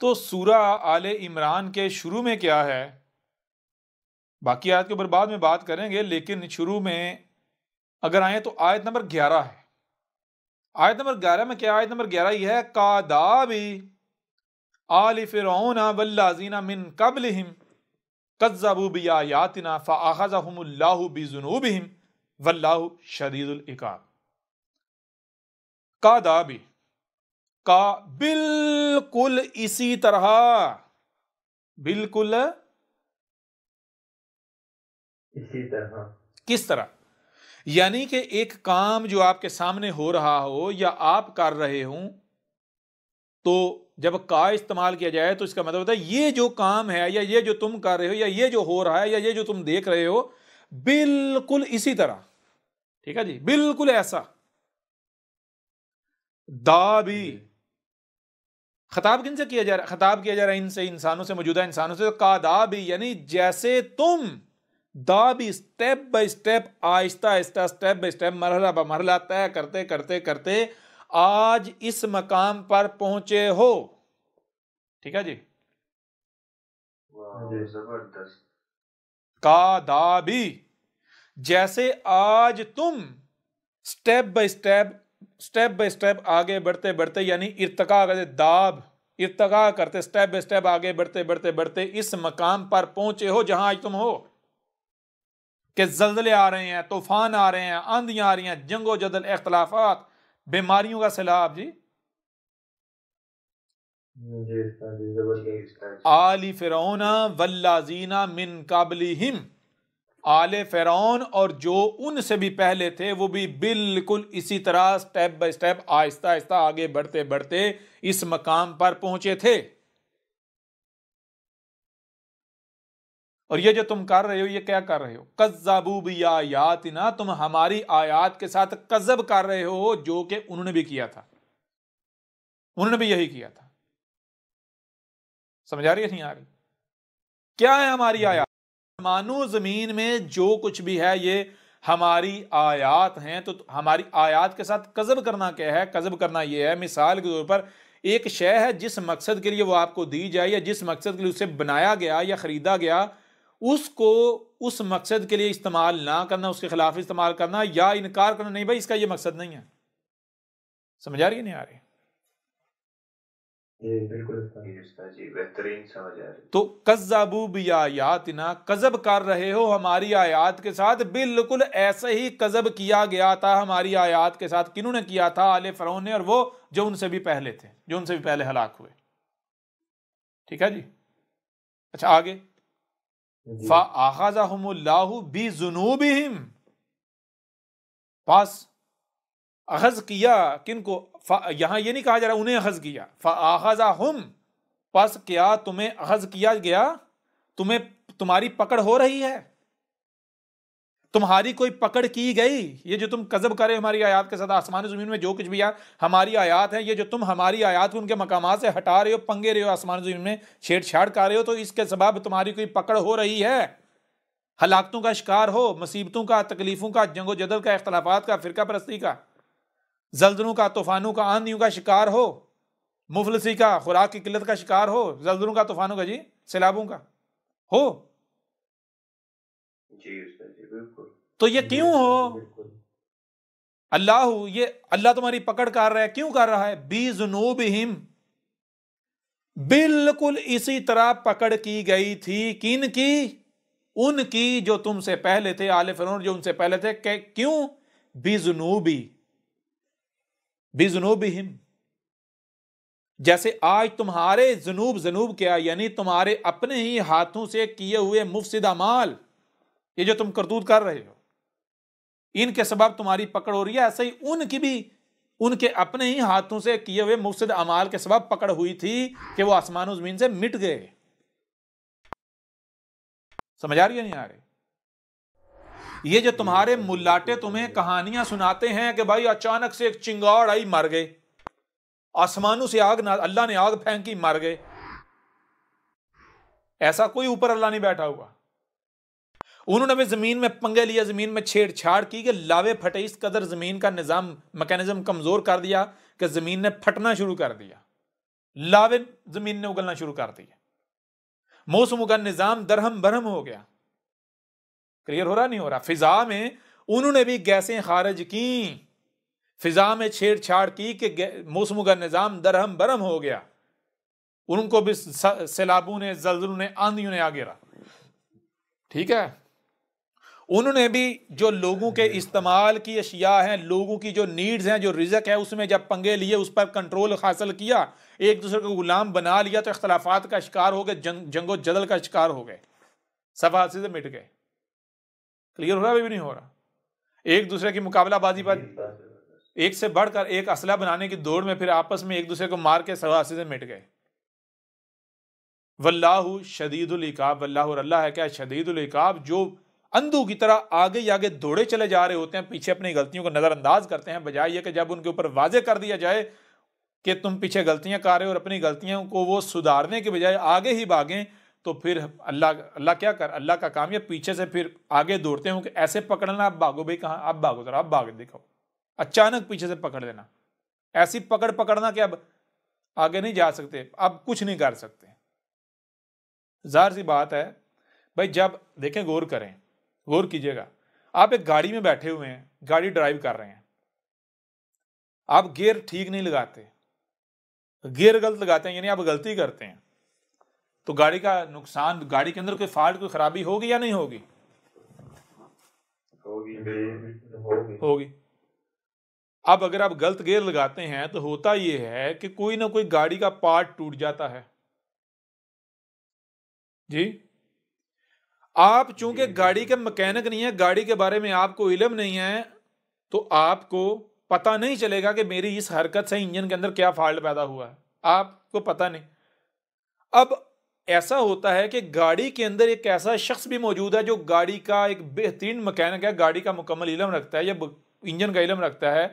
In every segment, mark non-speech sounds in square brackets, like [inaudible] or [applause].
تو سورہ آل عمران کے شروع میں کیا ہے باقی آیت کے اوپر بعد میں بات کریں گے لیکن شروع میں اگر آئیں تو آیت نمبر گیارہ ہے آیت نمبر گیارہ میں کیا آیت نمبر گیارہ یہ ہے آل فرعون واللازین من قبلہم کا فآخذہم اللہ وزین واللہ شدید العقاب کادابی کا بالکل اسی طرح بالکل اسی طرح کس طرح یعنی کہ ایک کام جو آپ کے سامنے ہو رہا ہو یا آپ کر رہے ہوں تو جب کا استعمال کیا جائے تو اس کا مطلب ہوتا ہے یہ جو کام ہے یا یہ جو تم کر رہے ہو یا یہ جو ہو رہا ہے یا یہ جو تم دیکھ رہے ہو بالکل اسی طرح ٹھیک ہے جی بالکل ایسا دا بھی خطاب کن سے کیا جا رہا خطاب کیا جا رہا ہے ان سے انسانوں سے موجودہ انسانوں سے کا دا بھی یعنی جیسے تم دا بھی اسٹیپ بائی اسٹیپ آہستہ آہستہ اسٹیپ بائی اسٹیپ مرحلہ مرحلہ طے کرتے کرتے کرتے آج اس مقام پر پہنچے ہو ٹھیک ہے جی کا بھی جیسے آج تم step by step step by step آگے بڑھتے بڑھتے یعنی ارتقا کرتے داب ارتقا کرتے سٹیپ بے سٹیپ آگے بڑھتے بڑھتے بڑھتے اس مقام پر پہنچے ہو جہاں آج تم ہو کہ زلزلے آ رہے ہیں طوفان آ رہے ہیں آندھی آ رہی ہیں جنگ و جدل اختلافات بیماریوں کا سیلاب جی, جی،, جی،, جی، آلی فرعون ولہ من قبلہم آل فیرون اور جو ان سے بھی پہلے تھے وہ بھی بالکل اسی طرح سٹیپ بائی سٹیپ آہستہ آہستہ آگے بڑھتے بڑھتے اس مقام پر پہنچے تھے اور یہ جو تم کر رہے ہو یہ کیا کر رہے ہو کزاب نا تم ہماری آیات کے ساتھ کذب کر رہے ہو جو کہ انہوں نے بھی کیا تھا انہوں نے بھی یہی کیا تھا سمجھا رہی نہیں آ رہی کیا ہے ہماری آیات مانو زمین میں جو کچھ بھی ہے یہ ہماری آیات ہیں تو ہماری آیات کے ساتھ قذب کرنا کیا ہے قذب کرنا یہ ہے مثال کے طور پر ایک شے ہے جس مقصد کے لیے وہ آپ کو دی جائے یا جس مقصد کے لیے اسے بنایا گیا یا خریدا گیا اس کو اس مقصد کے لیے استعمال نہ کرنا اس کے خلاف استعمال کرنا یا انکار کرنا نہیں بھائی اس کا یہ مقصد نہیں ہے سمجھا رہی ہے نہیں آ رہی جی۔ جی، جی، تو کزابو بی آیاتنا نہ کذب کر رہے ہو ہماری آیات کے ساتھ بالکل ایسے ہی کذب کیا گیا تھا ہماری آیات کے ساتھ کنوں نے کیا تھا آل فرعون نے اور وہ جو ان سے بھی پہلے تھے جو ان سے بھی پہلے ہلاک ہوئے ٹھیک ہے جی اچھا آگے فاخذہم اللہ بذنوبہم پاس اخذ کیا کن کو یہاں یہ نہیں کہا جا رہا انہیں اخذ کیا آز ہم پس کیا تمہیں اخذ کیا گیا تمہیں تمہاری پکڑ ہو رہی ہے تمہاری کوئی پکڑ کی گئی یہ جو تم قزب کرے ہماری آیات کے ساتھ آسمان زمین میں جو کچھ بھی ہے ہماری آیات ہیں یہ جو تم ہماری آیات کو ان کے مقامات سے ہٹا رہے ہو پنگے رہے ہو آسمان زمین میں چھیڑ چھاڑ کر رہے ہو تو اس کے سبب تمہاری کوئی پکڑ ہو رہی ہے ہلاکتوں کا شکار ہو مصیبتوں کا تکلیفوں کا جنگ و جدل کا اختلافات کا فرقہ پرستی کا زلزلوں کا طوفانوں کا آندھیوں کا شکار ہو مفلسی کا خوراک کی قلت کا شکار ہو زلزلوں کا طوفانوں کا جی سیلابوں کا ہو جی، جی، بالکل تو یہ کیوں ہو اللہ یہ اللہ تمہاری پکڑ کر رہا ہے کیوں کر رہا ہے بی جنوب بالکل اسی طرح پکڑ کی گئی تھی کن کی ان کی جو تم سے پہلے تھے آل فرون جو ان سے پہلے تھے کہ کیوں بی جنوبی جنوب جیسے آج تمہارے جنوب جنوب کیا یعنی تمہارے اپنے ہی ہاتھوں سے کیے ہوئے مفسد مال یہ جو تم کرتوت کر رہے ہو ان کے سبب تمہاری پکڑ ہو رہی ہے ایسے ہی ان کی بھی ان کے اپنے ہی ہاتھوں سے کیے ہوئے مفسد امال کے سبب پکڑ ہوئی تھی کہ وہ آسمان و زمین سے مٹ گئے سمجھ آ رہی ہے نہیں آ رہی یہ جو تمہارے ملاٹے تمہیں کہانیاں سناتے ہیں کہ بھائی اچانک سے ایک چنگاڑ آئی مر گئے آسمانوں سے آگ اللہ نے آگ پھینکی مر گئے ایسا کوئی اوپر اللہ نہیں بیٹھا ہوا انہوں نے بھی زمین میں پنگے لیا زمین میں چھیڑ چھاڑ کی کہ لاوے پھٹے اس قدر زمین کا نظام مکینزم کمزور کر دیا کہ زمین نے پھٹنا شروع کر دیا لاوے زمین نے اگلنا شروع کر دیا موسموں کا نظام درہم برہم ہو گیا ہو رہا نہیں ہو رہا فضا میں انہوں نے بھی گیسیں خارج کیں فضا میں چھیڑ چھاڑ کی کہ موسموں کا نظام درہم برہم ہو گیا ان کو بھی سیلابوں نے زلزلوں نے آندھیوں نے آ گرا ٹھیک ہے انہوں نے بھی جو لوگوں کے استعمال کی اشیاء ہیں لوگوں کی جو نیڈز ہیں جو رزق ہے اس میں جب پنگے لیے اس پر کنٹرول حاصل کیا ایک دوسرے کو غلام بنا لیا تو اختلافات کا شکار ہو گئے جنگ و جدل کا شکار ہو گئے صفارسی سے مٹ گئے کلیئر ہو رہا ہے بھی نہیں ہو رہا ایک دوسرے کی مقابلہ بازی پر ایک سے بڑھ کر ایک اسلحہ بنانے کی دوڑ میں پھر آپس میں ایک دوسرے کو مار کے سوا سے مٹ گئے شدید اللہ ہے کیا شدید العقاب جو اندو کی طرح آگے ہی آگے دوڑے چلے جا رہے ہوتے ہیں پیچھے اپنی غلطیوں کو نظر انداز کرتے ہیں بجائے یہ کہ جب ان کے اوپر واضح کر دیا جائے کہ تم پیچھے غلطیاں کر رہے ہو اور اپنی غلطیوں کو وہ سدھارنے کے بجائے آگے ہی بھاگیں تو پھر اللہ اللہ کیا کر اللہ کا کام یہ پیچھے سے پھر آگے دوڑتے ہوں کہ ایسے پکڑنا آپ بھاگو بھائی کہاں آپ بھاگو ذرا آپ بھاگ دکھاؤ اچانک پیچھے سے پکڑ دینا ایسی پکڑ پکڑنا کہ اب آگے نہیں جا سکتے اب کچھ نہیں کر سکتے ظاہر سی بات ہے بھائی جب دیکھیں غور کریں غور کیجیے گا آپ ایک گاڑی میں بیٹھے ہوئے ہیں گاڑی ڈرائیو کر رہے ہیں آپ گیئر ٹھیک نہیں لگاتے گیئر غلط لگاتے ہیں یعنی آپ غلطی کرتے ہیں تو گاڑی کا نقصان گاڑی کے اندر کوئی فالٹ کوئی خرابی ہوگی یا نہیں ہوگی ہوگی اب اگر آپ غلط گیئر لگاتے ہیں تو ہوتا یہ ہے کہ کوئی نہ کوئی گاڑی کا پارٹ ٹوٹ جاتا ہے جی آپ چونکہ جی، گاڑی جی۔ کے مکینک نہیں ہے گاڑی کے بارے میں آپ کو علم نہیں ہے تو آپ کو پتا نہیں چلے گا کہ میری اس حرکت سے انجن کے اندر کیا فالٹ پیدا ہوا ہے آپ کو پتا نہیں اب ایسا ہوتا ہے کہ گاڑی کے اندر ایک ایسا شخص بھی موجود ہے جو گاڑی کا ایک بہترین مکینک ہے گاڑی کا مکمل علم رکھتا ہے یا انجن کا علم رکھتا ہے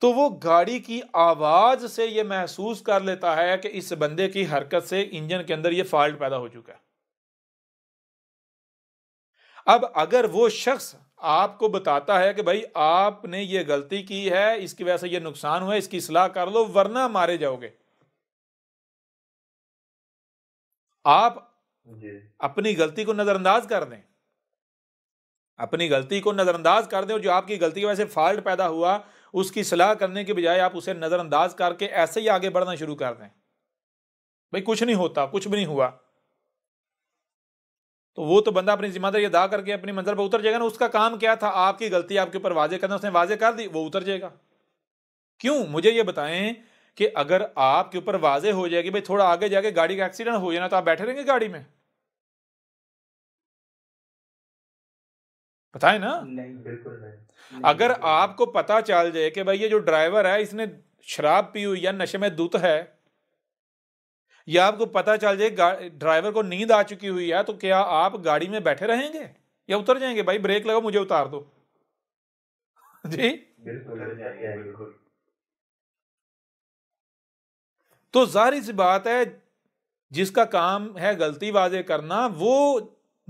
تو وہ گاڑی کی آواز سے یہ محسوس کر لیتا ہے کہ اس بندے کی حرکت سے انجن کے اندر یہ فالٹ پیدا ہو چکا ہے اب اگر وہ شخص آپ کو بتاتا ہے کہ بھائی آپ نے یہ غلطی کی ہے اس کی وجہ سے یہ نقصان ہوا ہے اس کی اصلاح کر لو ورنہ مارے جاؤ گے آپ جی۔ اپنی غلطی کو نظر انداز کر دیں اپنی غلطی کو نظر انداز کر دیں اور جو آپ کی غلطی ویسے فالٹ پیدا ہوا اس کی صلاح کرنے کے بجائے آپ اسے نظر انداز کر کے ایسے ہی آگے بڑھنا شروع کر دیں بھائی کچھ نہیں ہوتا کچھ بھی نہیں ہوا تو وہ تو بندہ اپنی ذمہ داری ادا کر کے اپنی منظر پہ اتر جائے گا نا اس کا کام کیا تھا آپ کی غلطی آپ کے اوپر واضح کرنا اس نے واضح کر دی وہ اتر جائے گا کیوں مجھے یہ بتائیں کہ اگر آپ کے اوپر واضح ہو جائے گی تھوڑا آگے جا کے گاڑی کا ایکسیڈنٹ ہو جانا تو آپ بیٹھے رہیں گے گاڑی میں نا اگر آپ کو پتا چل جائے کہ یہ جو ڈرائیور ہے اس نے شراب پی ہوئی یا نشے میں دوت ہے یا آپ کو پتا چل جائے ڈرائیور کو نیند آ چکی ہوئی ہے تو کیا آپ گاڑی میں بیٹھے رہیں گے یا اتر جائیں گے بھائی بریک لگا مجھے اتار دو [laughs] جی تو ظاہر سی بات ہے جس کا کام ہے غلطی واضح کرنا وہ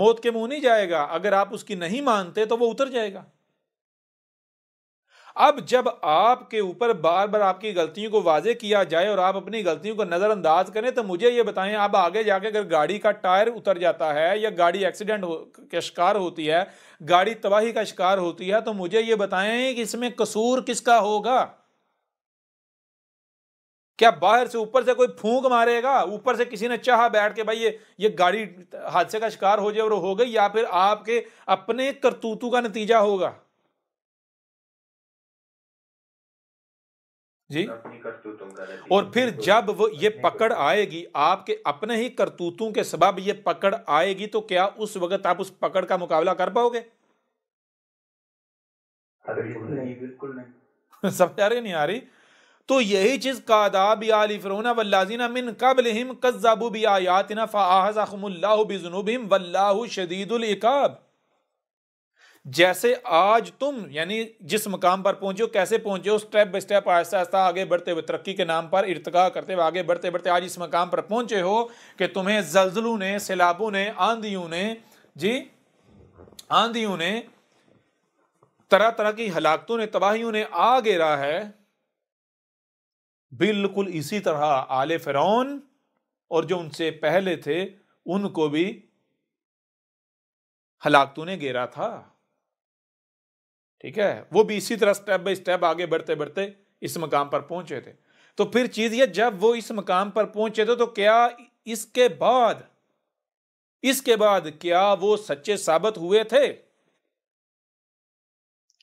موت کے منہ نہیں جائے گا اگر آپ اس کی نہیں مانتے تو وہ اتر جائے گا اب جب آپ کے اوپر بار بار آپ کی غلطیوں کو واضح کیا جائے اور آپ اپنی غلطیوں کو نظر انداز کریں تو مجھے یہ بتائیں آپ آگے جا کے اگر گاڑی کا ٹائر اتر جاتا ہے یا گاڑی ایکسیڈنٹ کا شکار ہوتی ہے گاڑی تباہی کا شکار ہوتی ہے تو مجھے یہ بتائیں کہ اس میں قصور کس کا ہوگا کیا باہر سے اوپر سے کوئی پھونک مارے گا اوپر سے کسی نے چاہا بیٹھ کے بھائی یہ گاڑی حادثے کا شکار ہو جائے اور ہو گئی یا پھر آپ کے اپنے کرتوتو کا نتیجہ ہوگا جی اور پھر جب وہ یہ پکڑ آئے گی آپ کے اپنے ہی کرتوتوں کے سبب یہ پکڑ آئے گی تو کیا اس وقت آپ اس پکڑ کا مقابلہ کر پاؤ گے بالکل نہیں [laughs] سب رہی نہیں آ رہی تو یہی چیز بی بی آل واللازین من قبلہم آیاتنا فآہزاخم اللہ بزنوبہم واللہ شدید العقاب جیسے آج تم یعنی جس مقام پر پہنچے ہو کیسے پہنچے ہو اسٹپ بائی اسٹپ آہستہ آہستہ آگے بڑھتے ہوئے ترقی کے نام پر ارتقا کرتے ہوئے آگے بڑھتے بڑھتے آج اس مقام پر پہنچے ہو کہ تمہیں زلزلوں نے سیلابوں نے آندیوں نے جی آندھیوں نے طرح طرح کی ہلاکتوں نے تباہیوں نے آ گرا ہے بالکل اسی طرح آل فرعون اور جو ان سے پہلے تھے ان کو بھی ہلاکتوں نے گھیرا تھا ٹھیک ہے وہ بھی اسی طرح اسٹیپ بائی سٹیپ آگے بڑھتے بڑھتے اس مقام پر پہنچے تھے تو پھر چیز یہ جب وہ اس مقام پر پہنچے تھے تو کیا اس کے بعد اس کے بعد کیا وہ سچے ثابت ہوئے تھے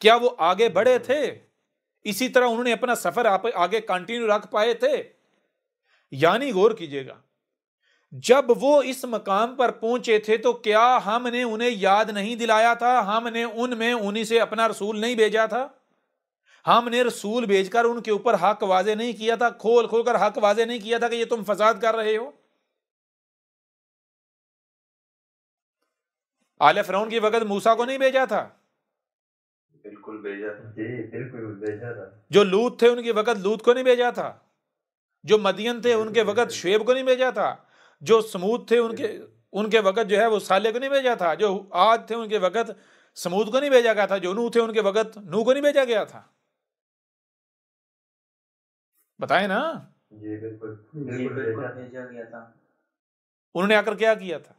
کیا وہ آگے بڑھے تھے اسی طرح انہوں نے اپنا سفر آگے کنٹینیو رکھ پائے تھے یعنی غور کیجیے گا جب وہ اس مقام پر پہنچے تھے تو کیا ہم نے انہیں یاد نہیں دلایا تھا ہم نے ان میں انہیں سے اپنا رسول نہیں بھیجا تھا ہم نے رسول بھیج کر ان کے اوپر حق واضح نہیں کیا تھا کھول کھول کر حق واضح نہیں کیا تھا کہ یہ تم فساد کر رہے ہو آل فرون کی وقت موسا کو نہیں بھیجا تھا بھیجا تھا جی بالکل بھیجا تھا جو لوت تھے ان کے وقت لوت کو نہیں بھیجا تھا جو مدین تھے ان کے وقت شعیب کو نہیں بھیجا تھا جو سمود تھے ان کے جی۔ ان کے وقت جو ہے وہ سالے کو نہیں بھیجا تھا جو آج تھے ان کے وقت سمود کو نہیں بھیجا گیا تھا جو نو تھے ان کے وقت نو کو نہیں بھیجا گیا تھا بتائیں نا جی بالکل جی، انہوں نے آ کر کیا کیا تھا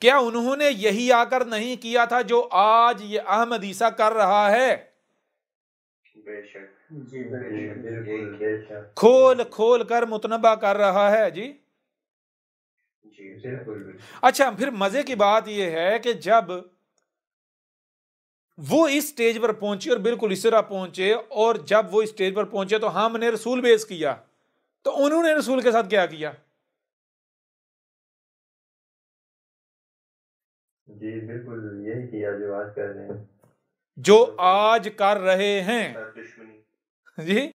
کیا انہوں نے یہی آ کر نہیں کیا تھا جو آج یہ احمد عیسیٰ کر رہا ہے کھول کھول کر متنبع کر رہا ہے جی, جی، اچھا پھر مزے کی بات یہ ہے کہ جب وہ اس اسٹیج پر پہنچے اور بالکل اس طرح پہنچے اور جب وہ اسٹیج پر پہنچے تو ہم نے رسول بیس کیا تو انہوں نے رسول کے ساتھ کیا کیا جی بالکل یہی کیا جو آج کر رہے ہیں جو آج کر رہے ہیں جی